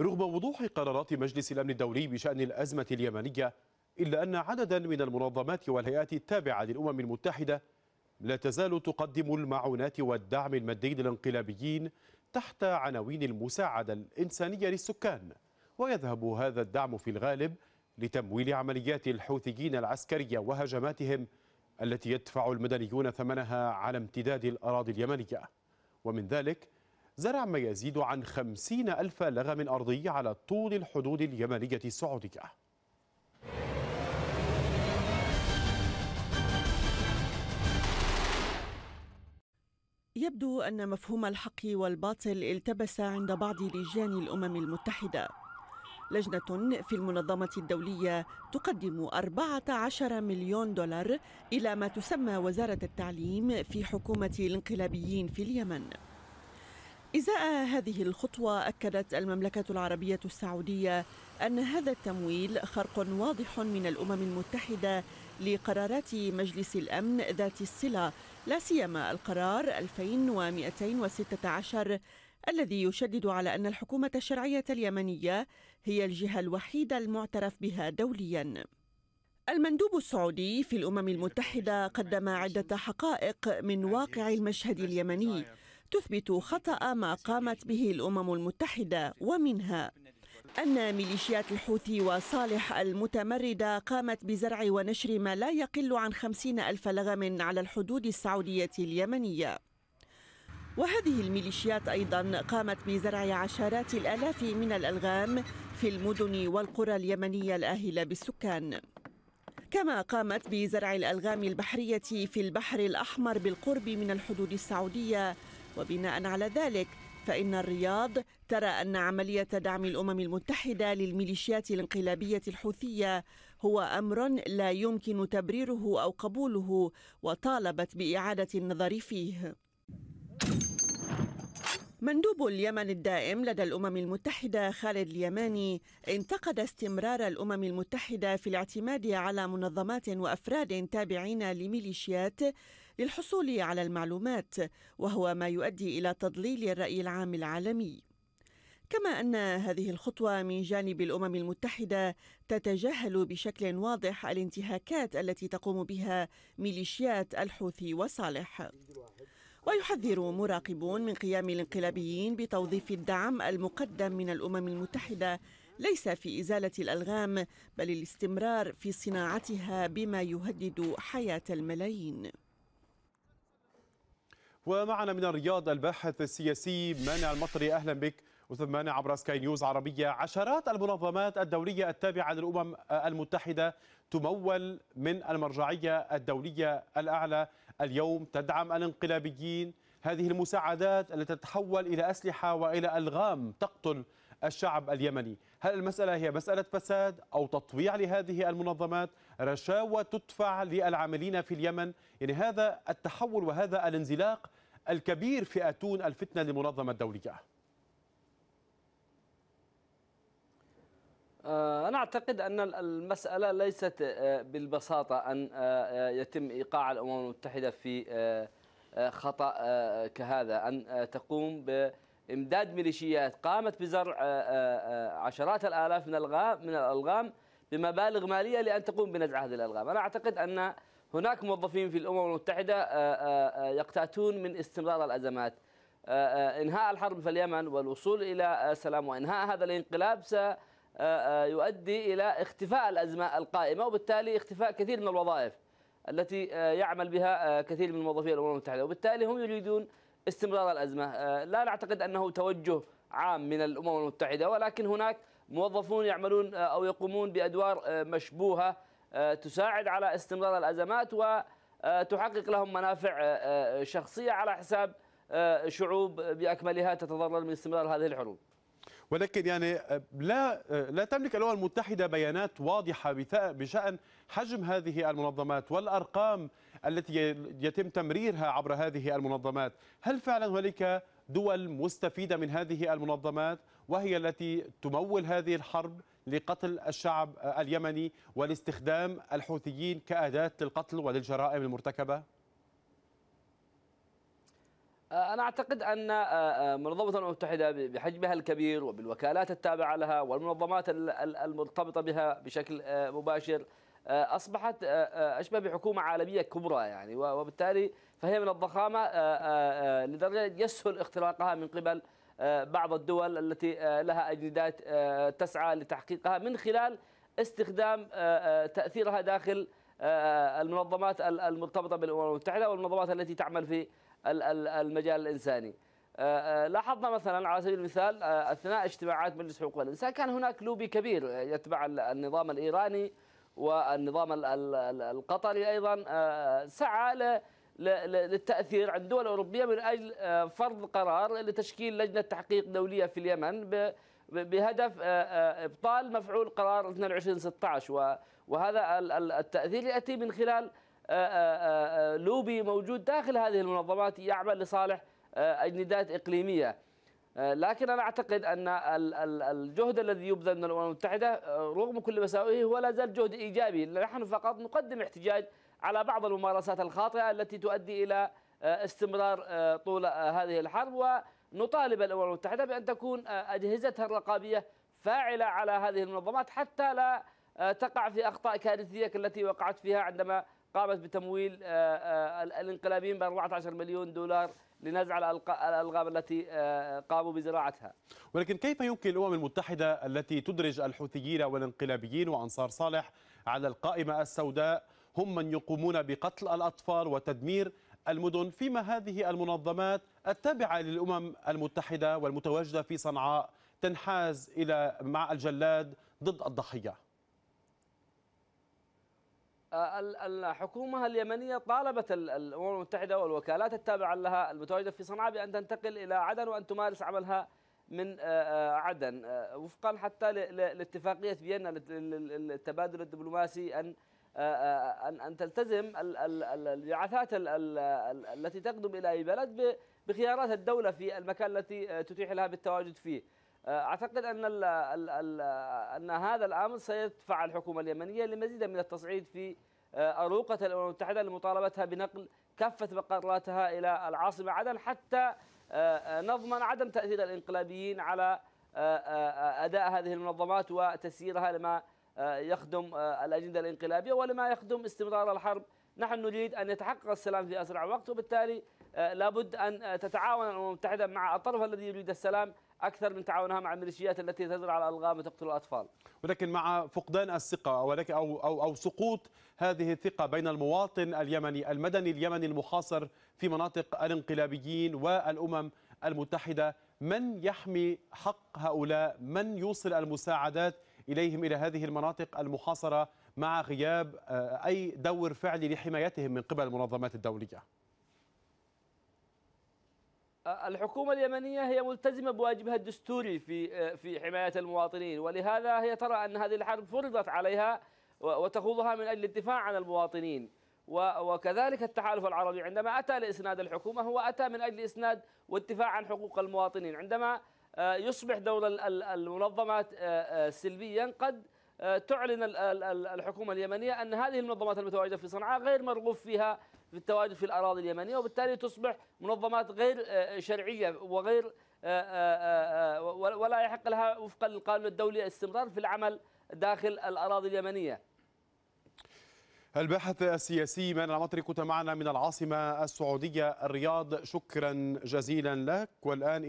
رغم وضوح قرارات مجلس الأمن الدولي بشأن الأزمة اليمنية إلا أن عددا من المنظمات والهيئات التابعة للأمم المتحدة لا تزال تقدم المعونات والدعم المادي للانقلابيين تحت عناوين المساعدة الإنسانية للسكان ويذهب هذا الدعم في الغالب لتمويل عمليات الحوثيين العسكرية وهجماتهم التي يدفع المدنيون ثمنها على امتداد الأراضي اليمنية ومن ذلك زرع ما يزيد عن خمسين ألف لغم أرضي على طول الحدود اليمنية السعودية يبدو أن مفهوم الحق والباطل التبس عند بعض لجان الأمم المتحدة لجنة في المنظمة الدولية تقدم 14 مليون دولار إلى ما تسمى وزارة التعليم في حكومة الانقلابيين في اليمن إزاء هذه الخطوة أكدت المملكة العربية السعودية أن هذا التمويل خرق واضح من الأمم المتحدة لقرارات مجلس الأمن ذات الصلة لا سيما القرار 2216 الذي يشدد على أن الحكومة الشرعية اليمنية هي الجهة الوحيدة المعترف بها دولياً. المندوب السعودي في الامم المتحده قدم عده حقائق من واقع المشهد اليمني تثبت خطأ ما قامت به الأمم المتحدة ومنها أن ميليشيات الحوثي وصالح المتمردة قامت بزرع ونشر ما لا يقل عن خمسين ألف لغم على الحدود السعودية اليمنية وهذه الميليشيات أيضا قامت بزرع عشرات الآلاف من الألغام في المدن والقرى اليمنية الآهلة بالسكان كما قامت بزرع الألغام البحرية في البحر الأحمر بالقرب من الحدود السعودية وبناء على ذلك فإن الرياض ترى أن عملية دعم الأمم المتحدة للميليشيات الانقلابية الحوثية هو أمر لا يمكن تبريره أو قبوله وطالبت بإعادة النظر فيه. مندوب اليمن الدائم لدى الأمم المتحدة خالد اليماني انتقد استمرار الأمم المتحدة في الاعتماد على منظمات وأفراد تابعين لميليشيات للحصول على المعلومات وهو ما يؤدي الى تضليل الراي العام العالمي كما ان هذه الخطوه من جانب الامم المتحده تتجاهل بشكل واضح الانتهاكات التي تقوم بها ميليشيات الحوثي وصالح ويحذر مراقبون من قيام الانقلابيين بتوظيف الدعم المقدم من الامم المتحده ليس في ازاله الالغام بل الاستمرار في صناعتها بما يهدد حياه الملايين ومعنا من الرياض الباحث السياسي مانع المطري اهلا بك استاذ مانع عبر سكاي نيوز عربيه عشرات المنظمات الدوليه التابعه للامم المتحده تمول من المرجعيه الدوليه الاعلى اليوم تدعم الانقلابيين هذه المساعدات التي تتحول الى اسلحه والى الغام تقتل الشعب اليمني هل المساله هي مساله فساد او تطويع لهذه المنظمات رشاوى تدفع للعاملين في اليمن يعني هذا التحول وهذا الانزلاق الكبير في أتون الفتنة لمنظمة دولية آه، أنا أعتقد أن المسألة ليست آه، بالبساطة أن آه، يتم إيقاع الأمم المتحدة في خطأ كهذا أن تقوم بإمداد ميليشيات قامت بزرع عشرات الآلاف من الألغام من الألغام بمبالغ مالية لأن تقوم بنزع هذه الألغام أنا أعتقد أن هناك موظفين في الامم المتحده آه، آه، آه، يقتاتون من استمرار الازمات انهاء الحرب في اليمن والوصول الى سلام وانهاء هذا الانقلاب سيؤدي الى اختفاء الازمه القائمه وبالتالي اختفاء كثير من الوظائف التي يعمل بها كثير من موظفي الامم المتحده وبالتالي هم يريدون استمرار الازمه لا نعتقد انه توجه عام من الامم المتحده ولكن هناك موظفون يعملون او يقومون بادوار مشبوهه آه، تساعد على استمرار الازمات وتحقق لهم منافع آه، آه، شخصيه على حساب شعوب باكملها تتضرر من استمرار هذه الحروب. ولكن يعني لا لا تملك الامم المتحده بيانات واضحه بشان حجم هذه المنظمات والارقام التي يتم تمريرها عبر هذه المنظمات، هل فعلا هنالك دول مستفيده من هذه المنظمات وهي التي تمول هذه الحرب لقتل الشعب اليمني ولاستخدام الحوثيين كأداة للقتل وللجرائم المرتكبة؟ آه، أنا أعتقد أن آه، آه، منظمة الأمم المتحدة بحجمها الكبير وبالوكالات التابعة لها والمنظمات المرتبطة بها بشكل مباشر أصبحت أشبه بحكومة عالمية كبرى يعني وبالتالي فهي من الضخامة لدرجة يسهل اختراقها من قبل آه، بعض الدول التي آه، لها أجندات آه، تسعى لتحقيقها من خلال استخدام تأثيرها داخل المنظمات المرتبطة بالأمم المتحدة والمنظمات التي تعمل في المجال الإنساني لاحظنا مثلا على سبيل المثال أثناء اجتماعات مجلس حقوق الإنسان كان هناك لوبي كبير يتبع النظام الإيراني والنظام القطري أيضا سعى للتأثير عند دول أوروبية من أجل آه، فرض قرار لتشكيل لجنة تحقيق دولية في اليمن بهدف آه، آه، إبطال مفعول قرار 2216 وهذا التأثير يأتي من خلال لوبي موجود داخل هذه المنظمات يعمل لصالح أجندات إقليمية لكن أنا أعتقد أن الجهد الذي يبذل من الأمم المتحدة رغم كل مساوئه هو لا زال جهد إيجابي نحن فقط نقدم احتجاج على بعض الممارسات الخاطئة التي تؤدي إلى آه، استمرار آه، طول آه، هذه الحرب ونطالب الأمم المتحدة بأن تكون أجهزتها الرقابية فاعلة على هذه المنظمات حتى لا تقع في أخطاء كارثية التي وقعت فيها عندما قامت بتمويل الانقلابيين ب 14 مليون دولار لنزع الالغام التي قاموا بزراعتها. ولكن كيف يمكن الامم المتحده التي تدرج الحوثيين والانقلابيين وانصار صالح على القائمه السوداء هم من يقومون بقتل الأطفال وتدمير المدن فيما هذه المنظمات التابعة للأمم المتحدة والمتواجدة في صنعاء تنحاز إلى مع الجلاد ضد الضحية الحكومة اليمنية طالبت الأمم المتحدة والوكالات التابعة لها المتواجدة في صنعاء بأن تنتقل إلى عدن وأن تمارس عملها من آه، آه، عدن آه، وفقا حتى لاتفاقية فيينا للتبادل الدبلوماسي أن آه، آه، ان ان تلتزم البعثات التي تقدم الى اي بلد بخيارات الدوله في المكان التي آه، تتيح لها بالتواجد فيه. اعتقد ان الـ الـ الـ ان هذا الامر سيدفع الحكومه اليمنيه لمزيد من التصعيد في اروقه الامم المتحده لمطالبتها بنقل كافه مقراتها الى العاصمه عدن حتى نضمن عدم تاثير الانقلابيين على اداء هذه المنظمات وتسييرها لما آه، يخدم آه، الأجندة الانقلابية ولما يخدم استمرار الحرب نحن نريد أن يتحقق السلام في أسرع وقت وبالتالي آه، لابد أن تتعاون الأمم المتحدة مع الطرف الذي يريد السلام أكثر من تعاونها مع الميليشيات التي تزرع الألغام وتقتل الأطفال ولكن مع فقدان الثقة ولكن أو, أو, أو سقوط هذه الثقة بين المواطن اليمني المدني اليمني المحاصر في مناطق الانقلابيين والأمم المتحدة من يحمي حق هؤلاء من يوصل المساعدات إليهم إلى هذه المناطق المحاصرة مع غياب آه، أي دور فعلي لحمايتهم من قبل المنظمات الدولية آه، الحكومة اليمنية هي ملتزمة بواجبها الدستوري في آه، في حماية المواطنين ولهذا هي ترى أن هذه الحرب فرضت عليها وتخوضها من أجل الدفاع عن المواطنين وكذلك التحالف العربي عندما أتى لإسناد الحكومة هو أتى من أجل إسناد والدفاع عن حقوق المواطنين عندما آه، يصبح دور المنظمات آه، آه، سلبيا قد تعلن الحكومة اليمنية أن هذه المنظمات المتواجدة في صنعاء غير مرغوب فيها في التواجد في الأراضي اليمنية وبالتالي تصبح منظمات غير شرعية وغير ولا يحق لها وفقا للقانون الدولي الاستمرار في العمل داخل الأراضي اليمنية الباحث السياسي مان العمطري كنت معنا من العاصمة السعودية الرياض شكرا جزيلا لك والآن